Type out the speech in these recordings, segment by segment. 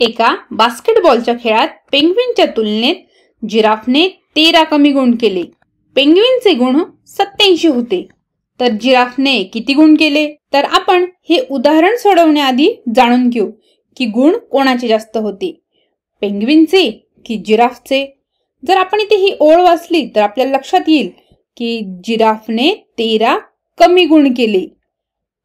एका बास्केटबॉलच्या खेळात पेंग्विनच्या तुलनेत जिराफने तेरा कमी गुण केले पेंग्विनचे गुण सत्याऐंशी होते तर जिराफने किती गुण केले तर आपण हे उदाहरण सोडवण्याआधी जाणून घेऊ की गुण कोणाचे जास्त होते पेंग्विनचे की जिराफचे जर आपण इथे ही ओळ वाचली तर आपल्याला लक्षात येईल की जिराफने तेरा कमी गुण केले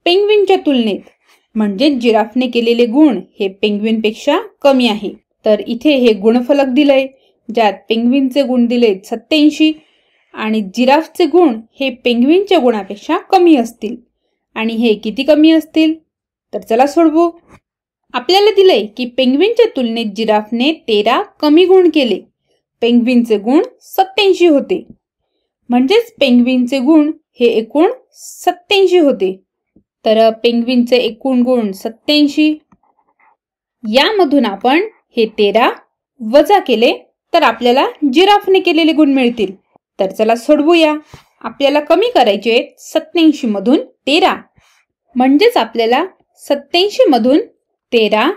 पेंग्विनच्या तुलनेत म्हणजेच जिराफने केलेले गुण हे पेंग्विनपेक्षा कमी आहे तर इथे हे गुणफलक दिलंय ज्यात पेंग्विनचे गुण दिले सत्याऐंशी आणि जिराफचे गुण हे पेंग्विनच्या गुणापेक्षा कमी असतील आणि हे किती कमी असतील तर चला सोडवू आपल्याला दिलंय की पेंग्विनच्या तुलनेत जिराफने तेरा कमी गुण केले पेंग्विनचे गुण सत्याऐंशी होते म्हणजेच पेंग्विनचे गुण हे एकूण सत्याऐंशी होते तर पेंग्विनचे एकूण गुण सत्याऐंशी यामधून आपण हे तेरा वजा केले तर आपल्याला जिराफने केलेले गुण मिळतील तर चला सोडवूया आपल्याला कमी करायचे आहेत सत्याऐंशी मधून तेरा म्हणजेच आपल्याला सत्याऐंशी मधून तेरा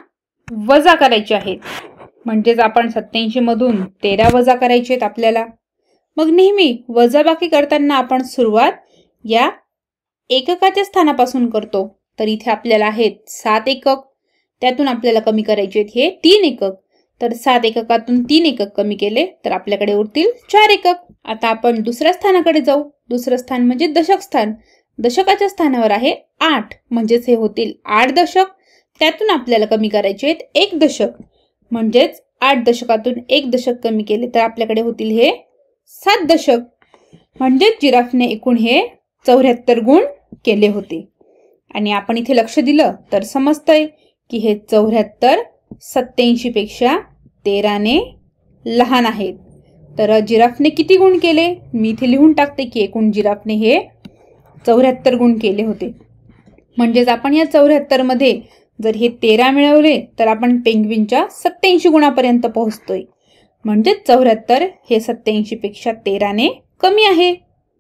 वजा करायचे आहेत म्हणजेच आपण सत्याऐंशी मधून तेरा वजा करायचे आहेत आपल्याला मग नेहमी वजाबाकी करताना आपण सुरुवात या एककाच्या स्थानापासून करतो तर इथे आपल्याला आहेत सात एकक त्यातून आपल्याला कमी करायचे आहेत हे तीन एकक तर सात एककातून तीन एकक कमी केले तर आपल्याकडे उरतील चार एकक आता आपण दुसऱ्या स्थानाकडे जाऊ दुसरं स्थान म्हणजे दशक स्थान दशकाच्या स्थानावर आहे आठ म्हणजेच हे होतील आठ दशक त्यातून आपल्याला कमी करायचे आहेत एक दशक म्हणजेच आठ दशकातून एक दशक कमी केले तर आपल्याकडे होतील हे सात दशक म्हणजेच जिराफने एकूण हे चौऱ्याहत्तर गुण केले होते आणि आपण इथे लक्ष दिलं तर समजतंय की हे चौऱ्याहत्तर सत्याऐंशीपेक्षा तेराने लहान आहेत तर जिराफने किती गुण केले मी इथे लिहून टाकते की एकूण जिराफने हे चौऱ्याहत्तर गुण केले होते म्हणजेच आपण या चौऱ्याहत्तरमध्ये जर हे तेरा मिळवले तर आपण पेंग्विनच्या सत्त्याऐंशी गुणापर्यंत पोहोचतोय म्हणजेच चौऱ्याहत्तर हे सत्याऐंशीपेक्षा तेराने कमी आहे